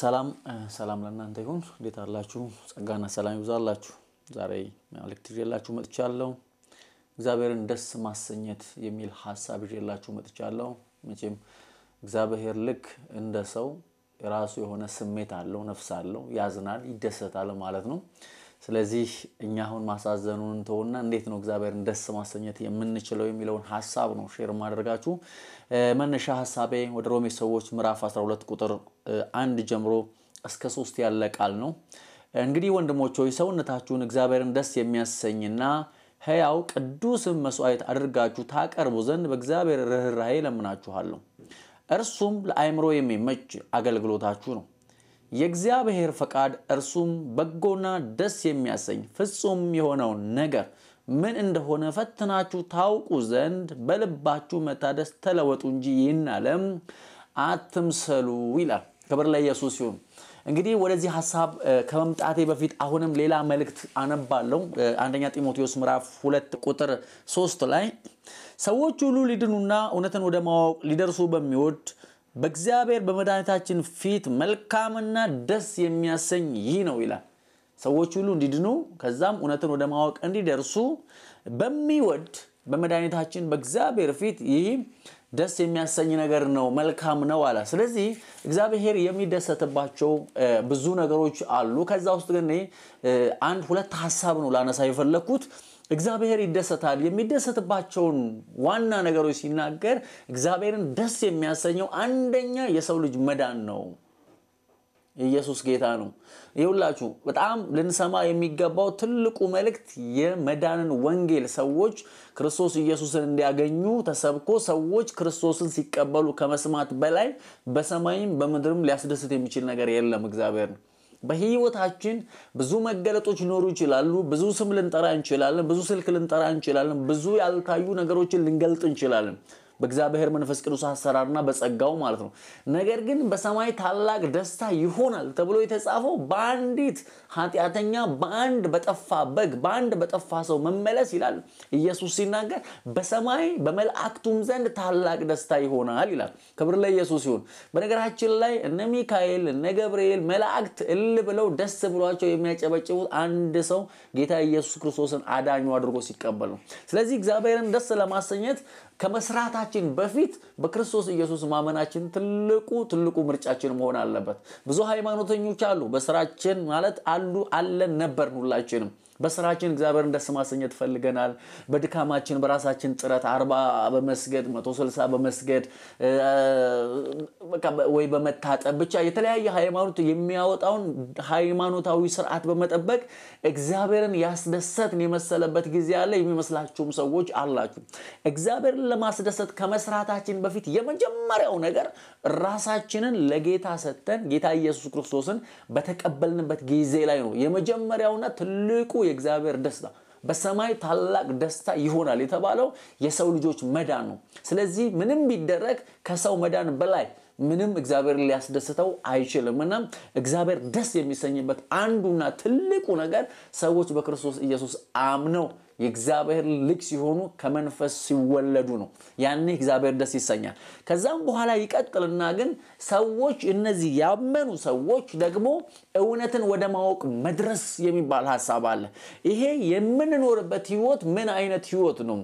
ሰላም ሰላም ለእናንተ ይሁን። እንዴት አላችሁ? ጸጋና ሰላም ይብዛላችሁ። ዛሬ መልእክት ይዤላችሁ መጥቻለሁ። እግዚአብሔርን ደስ ማሰኘት የሚል ሀሳብ ይዤላችሁ መጥቻለሁ። መቼም እግዚአብሔር ልክ እንደ ሰው የራሱ የሆነ ስሜት አለው፣ ነፍስ አለው፣ ያዝናል፣ ይደሰታል ማለት ነው። ስለዚህ እኛ አሁን ማሳዘኑን ተውና እንዴት ነው እግዚአብሔርን ደስ ማሰኘት የምንችለው የሚለውን ሀሳብ ነው ሼር ማደርጋችሁ። መነሻ ሀሳቤ ወደ ሮሜ ሰዎች ምዕራፍ 12 ቁጥር አንድ ጀምሮ እስከ ሶስት ያለ ቃል ነው። እንግዲህ ወንድሞች ሆይ ሰውነታችሁን እግዚአብሔርን ደስ የሚያሰኝና ሕያው ቅዱስም መስዋዕት አድርጋችሁ ታቀርቡ ዘንድ በእግዚአብሔር ርኅራኄ ለምናችኋለሁ። እርሱም ለአእምሮ የሚመች አገልግሎታችሁ ነው። የእግዚአብሔር ፈቃድ እርሱም በጎና ደስ የሚያሰኝ ፍጹም የሆነው ነገር ምን እንደሆነ ፈትናችሁ ታውቁ ዘንድ በልባችሁ መታደስ ተለወጡ እንጂ ይህን ዓለም አትምሰሉ ይላል። ክብር ኢየሱስ ይሁን። እንግዲህ ወደዚህ ሀሳብ ከመምጣቴ በፊት አሁንም ሌላ መልእክት አነባለው አንደኛ ጢሞቴዎስ ምዕራፍ ሁለት ቁጥር ሶስት ላይ ሰዎች ሁሉ ሊድኑና እውነትን ወደ ማወቅ ሊደርሱ በሚወድ በእግዚአብሔር በመድኃኒታችን ፊት መልካምና ደስ የሚያሰኝ ይህ ነው ይላል። ሰዎች ሁሉ እንዲድኑ ከዛም እውነትን ወደ ማወቅ እንዲደርሱ በሚወድ በመድኃኒታችን በእግዚአብሔር ፊት ይህ ደስ የሚያሰኝ ነገር ነው፣ መልካም ነው አለ። ስለዚህ እግዚአብሔር የሚደሰትባቸው ብዙ ነገሮች አሉ። ከዛ ውስጥ ግን አንድ ሁለት ሀሳብ ነው ላነሳ የፈለግኩት። እግዚአብሔር ይደሰታል። የሚደሰትባቸውን ዋና ነገሮች ሲናገር እግዚአብሔርን ደስ የሚያሰኘው አንደኛ የሰው ልጅ መዳን ነው። ኢየሱስ ጌታ ነው። ይሁላችሁ በጣም ልንሰማ የሚገባው ትልቁ መልእክት የመዳንን ወንጌል ሰዎች ክርስቶስ ኢየሱስን እንዲያገኙ ተሰብኮ ሰዎች ክርስቶስን ሲቀበሉ ከመስማት በላይ በሰማይም በምድርም ሊያስደስት የሚችል ነገር የለም። እግዚአብሔር ነው። በህይወታችን ብዙ መገለጦች ሊኖሩ ይችላሉ። ብዙ ስም ልንጠራ እንችላለን። ብዙ ስልክ ልንጠራ እንችላለን። ብዙ ያልታዩ ነገሮችን ልንገልጥ እንችላለን። በእግዚአብሔር መንፈስ ቅዱስ አሰራርና በጸጋው ማለት ነው። ነገር ግን በሰማይ ታላቅ ደስታ ይሆናል ተብሎ የተጻፈው በአንዲት ኃጢአተኛ፣ በአንድ በጠፋ በግ፣ በአንድ በጠፋ ሰው መመለስ ይላል ኢየሱስ ሲናገር፣ በሰማይ በመላእክቱም ዘንድ ታላቅ ደስታ ይሆናል ይላል። ክብር ለኢየሱስ ይሁን። በነገራችን ላይ እነ ሚካኤል እነ ገብርኤል መላእክት እል ብለው ደስ ብሏቸው የሚያጨበጭቡት አንድ ሰው ጌታ ኢየሱስ ክርስቶስን አዳኙ አድርጎ ሲቀበል ነው። ስለዚህ እግዚአብሔርን ደስ ለማሰኘት ከመስራታ ከመምጣታችን በፊት በክርስቶስ ኢየሱስ ማመናችን ትልቁ ትልቁ ምርጫችን መሆን አለበት። ብዙ ሃይማኖተኞች አሉ፣ በስራችን ማለት አሉ አለን ነበርን ሁላችንም በስራችን እግዚአብሔር እንደስ ማሰኘት ፈልገናል። በድካማችን በራሳችን ጥረት አርባ በመስገድ መቶ ስልሳ በመስገድ ወይ በመታጠብ ብቻ የተለያየ ሃይማኖት የሚያወጣውን ሃይማኖታዊ ስርዓት በመጠበቅ እግዚአብሔርን ያስደሰትን የመሰለበት ጊዜ አለ። የሚመስላችሁም ሰዎች አላችሁ። እግዚአብሔርን ለማስደሰት ከመስራታችን በፊት የመጀመሪያው ነገር ራሳችንን ለጌታ ሰጥተን ጌታ ኢየሱስ ክርስቶስን በተቀበልንበት ጊዜ ላይ ነው የመጀመሪያውና ትልቁ የእግዚአብሔር ደስታ በሰማይ ታላቅ ደስታ ይሆናል የተባለው የሰው ልጆች መዳን ነው። ስለዚህ ምንም ቢደረግ ከሰው መዳን በላይ ምንም እግዚአብሔር ሊያስደስተው አይችልም እና እግዚአብሔር ደስ የሚሰኝበት አንዱና ትልቁ ነገር ሰዎች በክርስቶስ ኢየሱስ አምነው የእግዚአብሔር ልጅ ሲሆኑ ከመንፈስ ሲወለዱ ነው። ያኔ እግዚአብሔር ደስ ይሰኛል። ከዛም በኋላ ይቀጥልና ግን ሰዎች እነዚህ ያመኑ ሰዎች ደግሞ እውነትን ወደ ማወቅ መድረስ የሚባል ሀሳብ አለ። ይሄ የምንኖርበት ህይወት ምን አይነት ህይወት ነው?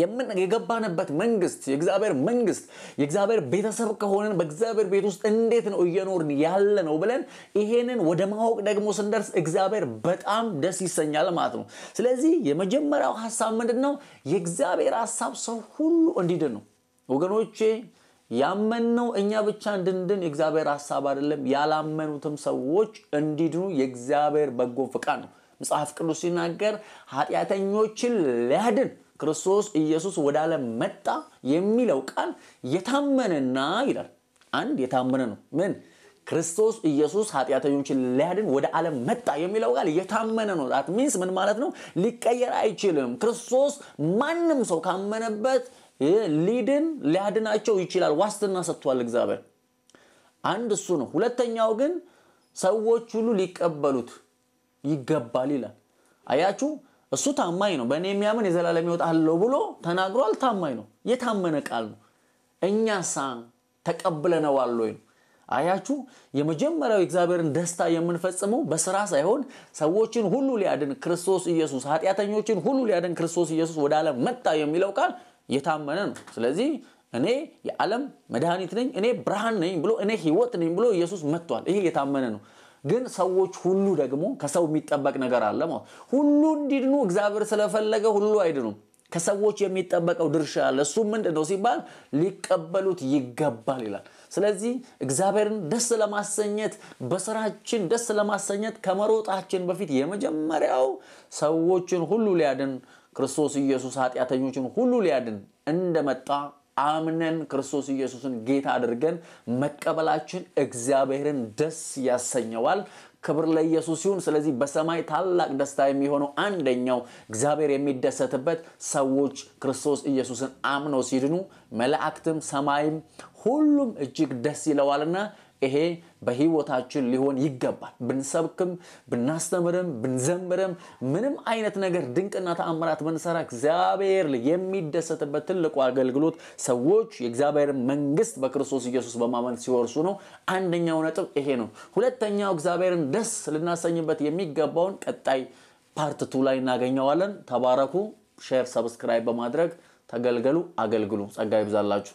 የምን የገባንበት መንግስት የእግዚአብሔር መንግስት የእግዚአብሔር ቤተሰብ ከሆነን በእግዚአብሔር ቤት ውስጥ እንዴት ነው እየኖርን ያለ ነው ብለን ይሄንን ወደ ማወቅ ደግሞ ስንደርስ እግዚአብሔር በጣም ደስ ይሰኛል ማለት ነው። ስለዚህ የመጀመሪያው ሀሳብ ምንድን ነው? የእግዚአብሔር ሀሳብ ሰው ሁሉ እንዲድን ነው። ወገኖቼ ያመንነው እኛ ብቻ እንድንድን የእግዚአብሔር ሀሳብ አይደለም። ያላመኑትም ሰዎች እንዲድኑ የእግዚአብሔር በጎ ፍቃድ ነው። መጽሐፍ ቅዱስ ሲናገር ኃጢአተኞችን ሊያድን ክርስቶስ ኢየሱስ ወደ ዓለም መጣ የሚለው ቃል የታመነና ይላል። አንድ የታመነ ነው። ምን ክርስቶስ ኢየሱስ ኃጢአተኞችን ሊያድን ወደ ዓለም መጣ የሚለው ቃል የታመነ ነው። ት ሚንስ ምን ማለት ነው? ሊቀየር አይችልም። ክርስቶስ ማንም ሰው ካመነበት ሊድን ሊያድናቸው ይችላል። ዋስትና ሰጥቷል እግዚአብሔር። አንድ እሱ ነው። ሁለተኛው ግን ሰዎች ሁሉ ሊቀበሉት ይገባል ይላል። አያችሁ እሱ ታማኝ ነው። በእኔ የሚያምን የዘላለም ሕይወት አለው ብሎ ተናግሯል። ታማኝ ነው። የታመነ ቃል ነው። እኛሳ ተቀብለነዋል ወይ ነው? አያችሁ፣ የመጀመሪያው እግዚአብሔርን ደስታ የምንፈጽመው በስራ ሳይሆን ሰዎችን ሁሉ ሊያድን ክርስቶስ ኢየሱስ ኃጢአተኞችን ሁሉ ሊያድን ክርስቶስ ኢየሱስ ወደ ዓለም መጣ የሚለው ቃል የታመነ ነው። ስለዚህ እኔ የዓለም መድኃኒት ነኝ፣ እኔ ብርሃን ነኝ ብሎ እኔ ህይወት ነኝ ብሎ ኢየሱስ መጥቷል። ይሄ የታመነ ነው። ግን ሰዎች ሁሉ ደግሞ ከሰው የሚጠበቅ ነገር አለ ማለት ሁሉ እንዲድኑ እግዚአብሔር ስለፈለገ ሁሉ አይድኑም። ከሰዎች የሚጠበቀው ድርሻ አለ። እሱ ምንድን ነው ሲባል ሊቀበሉት ይገባል ይላል። ስለዚህ እግዚአብሔርን ደስ ለማሰኘት በስራችን ደስ ለማሰኘት ከመሮጣችን በፊት የመጀመሪያው ሰዎችን ሁሉ ሊያድን ክርስቶስ ኢየሱስ ኃጢአተኞችን ሁሉ ሊያድን እንደመጣ አምነን ክርስቶስ ኢየሱስን ጌታ አድርገን መቀበላችን እግዚአብሔርን ደስ ያሰኘዋል። ክብር ለኢየሱስ ሲሆን ስለዚህ በሰማይ ታላቅ ደስታ የሚሆነው አንደኛው እግዚአብሔር የሚደሰትበት ሰዎች ክርስቶስ ኢየሱስን አምነው ሲድኑ፣ መላእክትም ሰማይም ሁሉም እጅግ ደስ ይለዋልና ይሄ በህይወታችን ሊሆን ይገባል። ብንሰብክም፣ ብናስተምርም፣ ብንዘምርም ምንም አይነት ነገር ድንቅና ተአምራት ብንሰራ እግዚአብሔር የሚደሰትበት ትልቁ አገልግሎት ሰዎች የእግዚአብሔር መንግስት በክርስቶስ ኢየሱስ በማመን ሲወርሱ ነው። አንደኛው ነጥብ ይሄ ነው። ሁለተኛው እግዚአብሔርን ደስ ልናሰኝበት የሚገባውን ቀጣይ ፓርት ቱ ላይ እናገኘዋለን። ተባረኩ። ሼር፣ ሰብስክራይብ በማድረግ ተገልገሉ፣ አገልግሉ። ጸጋ ይብዛላችሁ።